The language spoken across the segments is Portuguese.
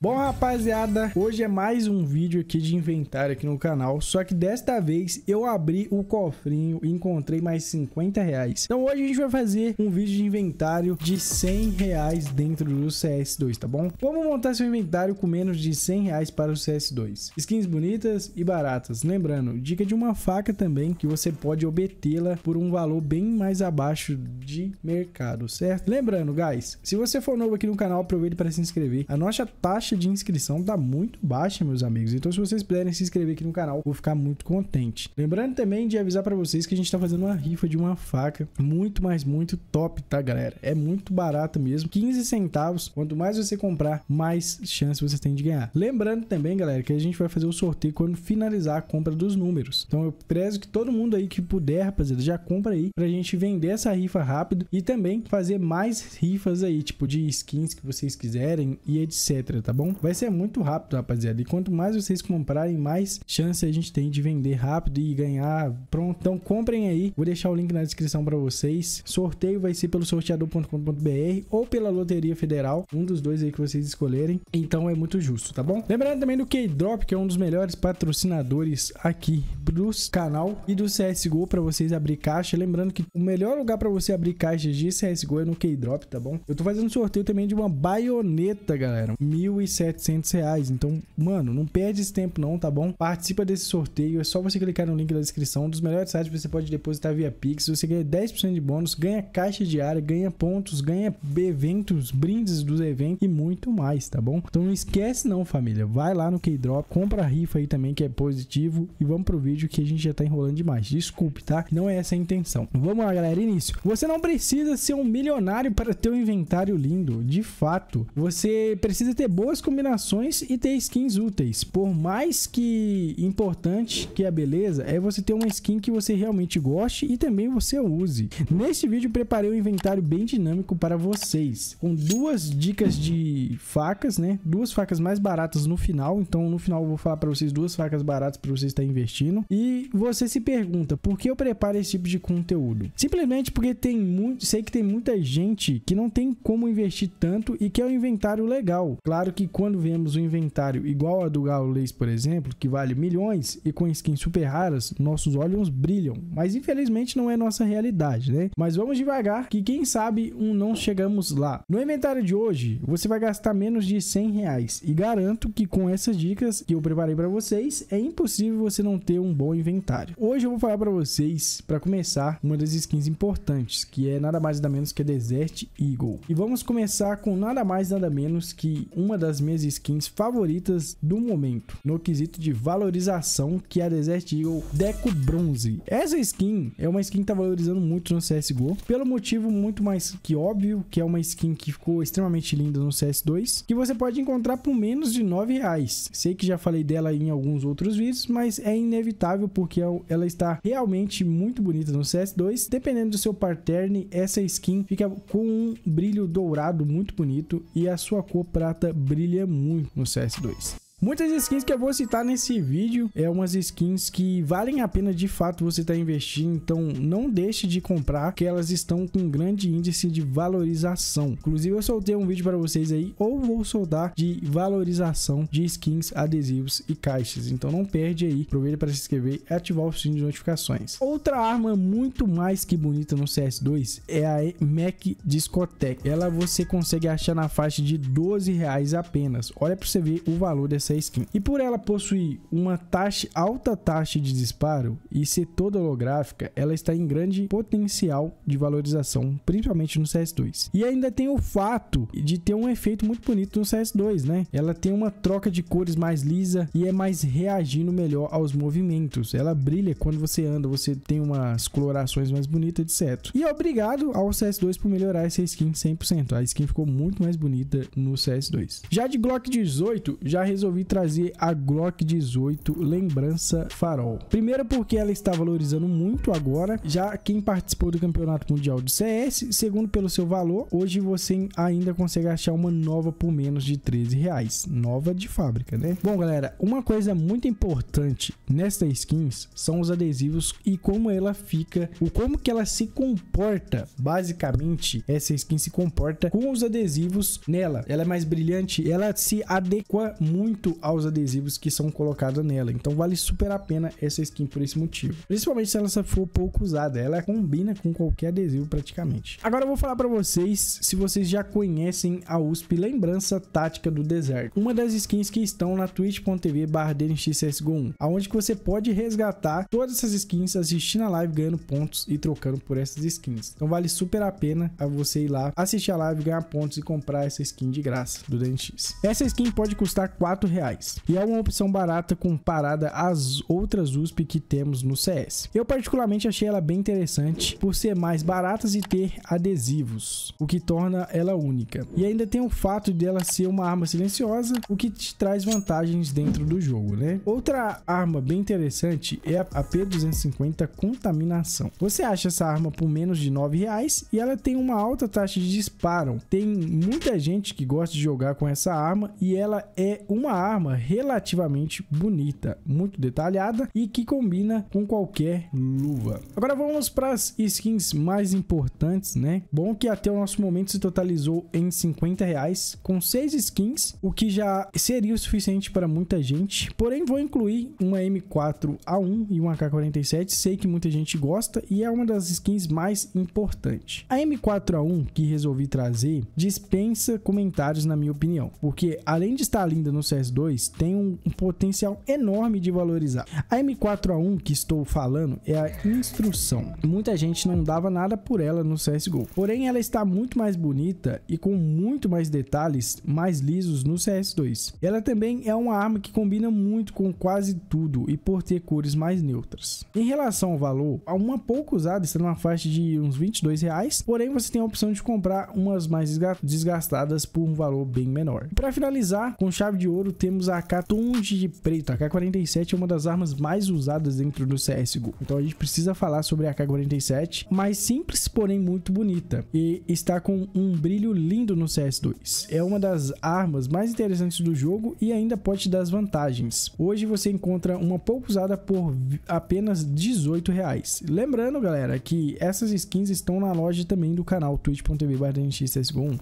Bom, rapaziada, hoje é mais um vídeo aqui de inventário aqui no canal, só que desta vez eu abri o cofrinho e encontrei mais 50 reais. Então hoje a gente vai fazer um vídeo de inventário de 100 reais dentro do CS2, tá bom? Como montar seu inventário com menos de 100 reais para o CS2? Skins bonitas e baratas. Lembrando, dica de uma faca também, que você pode obtê-la por um valor bem mais abaixo de mercado, certo? Lembrando, guys, se você for novo aqui no canal, aproveite para se inscrever. A nossa taxa taxa de inscrição tá muito baixa, meus amigos. Então, se vocês puderem se inscrever aqui no canal, vou ficar muito contente. Lembrando também de avisar para vocês que a gente tá fazendo uma rifa de uma faca muito, mais muito top, tá, galera? É muito barato mesmo, 15 centavos. Quanto mais você comprar, mais chance você tem de ganhar. Lembrando também, galera, que a gente vai fazer o sorteio quando finalizar a compra dos números. Então, eu prezo que todo mundo aí que puder, rapaziada, já compra aí pra gente vender essa rifa rápido e também fazer mais rifas aí, tipo de skins que vocês quiserem e etc, tá bom? Vai ser muito rápido, rapaziada. E quanto mais vocês comprarem, mais chance a gente tem de vender rápido e ganhar pronto. Então comprem aí. Vou deixar o link na descrição para vocês. Sorteio vai ser pelo sorteador.com.br ou pela Loteria Federal. Um dos dois aí que vocês escolherem. Então é muito justo, tá bom? Lembrando também do K-Drop, que é um dos melhores patrocinadores aqui do canal e do CSGO para vocês abrir caixa. Lembrando que o melhor lugar para você abrir caixa de CSGO é no K-Drop, tá bom? Eu tô fazendo sorteio também de uma baioneta, galera. 1.000 1.700 reais. Então, mano, não perde esse tempo não, tá bom? Participa desse sorteio, é só você clicar no link da descrição. Um dos melhores sites você pode depositar via Pix, você ganha 10% de bônus, ganha caixa diária, ganha pontos, ganha eventos, brindes dos eventos e muito mais, tá bom? Então não esquece não, família. Vai lá no Keydrop, compra a rifa aí também, que é positivo. E vamos pro vídeo que a gente já tá enrolando demais. Desculpe, tá? Não é essa a intenção. Vamos lá, galera. Início. Você não precisa ser um milionário para ter um inventário lindo. De fato. Você precisa ter boas combinações e ter skins úteis. Por mais que importante que a beleza é você ter uma skin que você realmente goste e também você use. Neste vídeo preparei um inventário bem dinâmico para vocês, com duas dicas de facas, né? Duas facas mais baratas no final, então no final eu vou falar para vocês duas facas baratas para vocês estar investindo. E você se pergunta, por que eu preparo esse tipo de conteúdo? Simplesmente porque tem muito, sei que tem muita gente que não tem como investir tanto e que é um inventário legal. Claro que quando vemos um inventário igual a do Gaules, por exemplo, que vale milhões e com skins super raras, nossos olhos brilham. Mas infelizmente não é nossa realidade, né? Mas vamos devagar, que quem sabe um não chegamos lá. No inventário de hoje, você vai gastar menos de 100 reais e garanto que com essas dicas que eu preparei para vocês, é impossível você não ter um bom inventário. Hoje eu vou falar para vocês, para começar, uma das skins importantes, que é nada mais nada menos que a Desert Eagle. E vamos começar com nada mais nada menos que uma das das minhas skins favoritas do momento, no quesito de valorização, que é a Desert Eagle Deco Bronze. Essa skin é uma skin que tá valorizando muito no CSGO, pelo motivo muito mais que óbvio, que é uma skin que ficou extremamente linda no CS2, que você pode encontrar por menos de 9 reais. Sei que já falei dela em alguns outros vídeos, mas é inevitável porque ela está realmente muito bonita no CS2. Dependendo do seu pattern, essa skin fica com um brilho dourado muito bonito e a sua cor prata brilha brilha muito no CS2. Muitas skins que eu vou citar nesse vídeo é umas skins que valem a pena de fato você estar tá investindo, então não deixe de comprar, que elas estão com um grande índice de valorização. Inclusive eu soltei um vídeo para vocês aí, ou vou soltar de valorização de skins, adesivos e caixas, então não perde aí, aproveita para se inscrever e ativar o sininho de notificações. Outra arma muito mais que bonita no CS2 é a Mac Discotec, ela você consegue achar na faixa de 12 reais apenas, olha para você ver o valor dessa essa skin. E por ela possuir uma taxa, alta taxa de disparo e ser toda holográfica, ela está em grande potencial de valorização, principalmente no CS2. E ainda tem o fato de ter um efeito muito bonito no CS2, né? Ela tem uma troca de cores mais lisa e é mais reagindo melhor aos movimentos. Ela brilha quando você anda, você tem umas colorações mais bonitas, etc. E é obrigado ao CS2 por melhorar essa skin 100%. A skin ficou muito mais bonita no CS2. Já de Glock 18, já resolvi resolvi trazer a Glock 18 lembrança farol. Primeiro porque ela está valorizando muito agora, já quem participou do Campeonato Mundial de CS, segundo pelo seu valor, hoje você ainda consegue achar uma nova por menos de 13 reais, nova de fábrica, né? Bom, galera, uma coisa muito importante nesta skins são os adesivos e como ela fica, o como que ela se comporta, basicamente, essa skin se comporta com os adesivos nela. Ela é mais brilhante, ela se adequa muito muito aos adesivos que são colocados nela. Então vale super a pena essa skin por esse motivo. Principalmente se ela for pouco usada. Ela combina com qualquer adesivo praticamente. Agora eu vou falar para vocês se vocês já conhecem a USP Lembrança Tática do Deserto. Uma das skins que estão na twitch.tv barra dnxcsgo1. Onde que você pode resgatar todas essas skins assistindo a live, ganhando pontos e trocando por essas skins. Então vale super a pena a você ir lá, assistir a live, ganhar pontos e comprar essa skin de graça do DNX. Essa skin pode custar 4 reais. E é uma opção barata comparada às outras USP que temos no CS. Eu particularmente achei ela bem interessante por ser mais baratas e ter adesivos, o que torna ela única. E ainda tem o fato dela ser uma arma silenciosa, o que te traz vantagens dentro do jogo, né? Outra arma bem interessante é a P250 Contaminação. Você acha essa arma por menos de 9 reais e ela tem uma alta taxa de disparo. Tem muita gente que gosta de jogar com essa arma e ela é uma arma arma relativamente bonita, muito detalhada e que combina com qualquer luva. Agora vamos para as skins mais importantes, né? Bom que até o nosso momento se totalizou em 50 reais com 6 skins, o que já seria o suficiente para muita gente. Porém, vou incluir uma M4A1 e uma k 47 sei que muita gente gosta e é uma das skins mais importantes. A M4A1 que resolvi trazer dispensa comentários na minha opinião, porque além de estar linda no CS 2 tem um, um potencial enorme de valorizar. A M4A1 que estou falando é a instrução. Muita gente não dava nada por ela no CSGO. Porém, ela está muito mais bonita e com muito mais detalhes mais lisos no CS2. Ela também é uma arma que combina muito com quase tudo e por ter cores mais neutras. Em relação ao valor, uma pouco usada está numa faixa de uns 22 reais, porém você tem a opção de comprar umas mais desgastadas por um valor bem menor. Para finalizar, com chave de ouro, temos a AK Tonge de Preto. A AK-47 é uma das armas mais usadas dentro do CSGO. Então a gente precisa falar sobre a AK-47, mais simples, porém muito bonita. E está com um brilho lindo no CS2. É uma das armas mais interessantes do jogo e ainda pode te dar as vantagens. Hoje você encontra uma pouco usada por apenas 18 reais. Lembrando, galera, que essas skins estão na loja também do canal twitch.tv 1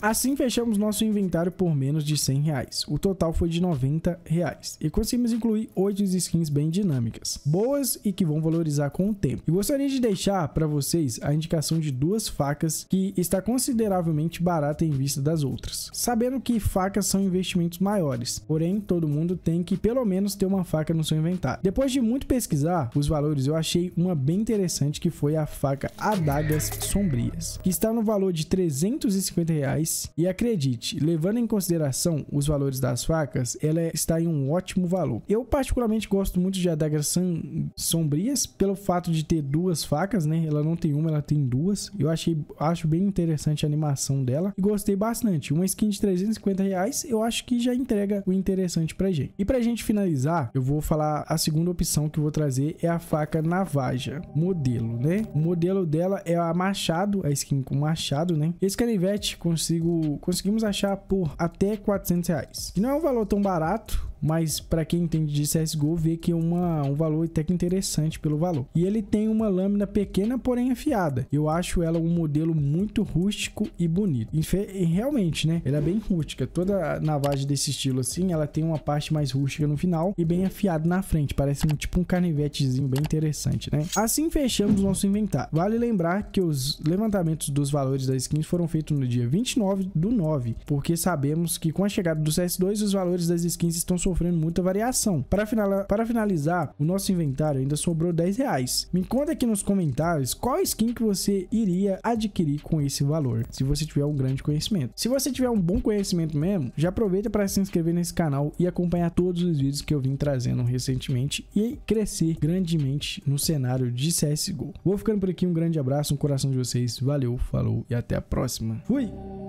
Assim fechamos nosso inventário por menos de 100 reais. O total foi de 90 90 reais. E conseguimos incluir 8 skins bem dinâmicas, boas e que vão valorizar com o tempo. E gostaria de deixar para vocês a indicação de duas facas que está consideravelmente barata em vista das outras. Sabendo que facas são investimentos maiores, porém todo mundo tem que pelo menos ter uma faca no seu inventário. Depois de muito pesquisar os valores, eu achei uma bem interessante que foi a faca Adagas Sombrias, que está no valor de 350 reais e acredite, levando em consideração os valores das facas, ela ela é, está em um ótimo valor. Eu particularmente gosto muito de adagas sombrias pelo fato de ter duas facas, né? Ela não tem uma, ela tem duas. Eu achei, acho bem interessante a animação dela e gostei bastante. Uma skin de 350 reais, eu acho que já entrega o interessante pra gente. E pra gente finalizar, eu vou falar a segunda opção que eu vou trazer é a faca navaja, modelo, né? O modelo dela é a machado, a skin com machado, né? Esse canivete consigo, conseguimos achar por até 400 reais. Que não é um valor tão barato barato mas para quem entende de CSGO vê que é uma, um valor até que interessante pelo valor. E ele tem uma lâmina pequena, porém afiada. Eu acho ela um modelo muito rústico e bonito. E realmente, né? Ela é bem rústica. Toda navagem desse estilo assim, ela tem uma parte mais rústica no final e bem afiada na frente. Parece um tipo um canivetezinho bem interessante, né? Assim fechamos nosso inventário. Vale lembrar que os levantamentos dos valores das skins foram feitos no dia 29 do 9, porque sabemos que com a chegada do CS2 os valores das skins estão sofrendo muita variação. Para, final... para finalizar, o nosso inventário ainda sobrou 10 reais. Me conta aqui nos comentários qual skin que você iria adquirir com esse valor, se você tiver um grande conhecimento. Se você tiver um bom conhecimento mesmo, já aproveita para se inscrever nesse canal e acompanhar todos os vídeos que eu vim trazendo recentemente e crescer grandemente no cenário de CSGO. Vou ficando por aqui, um grande abraço no coração de vocês, valeu, falou e até a próxima. Fui!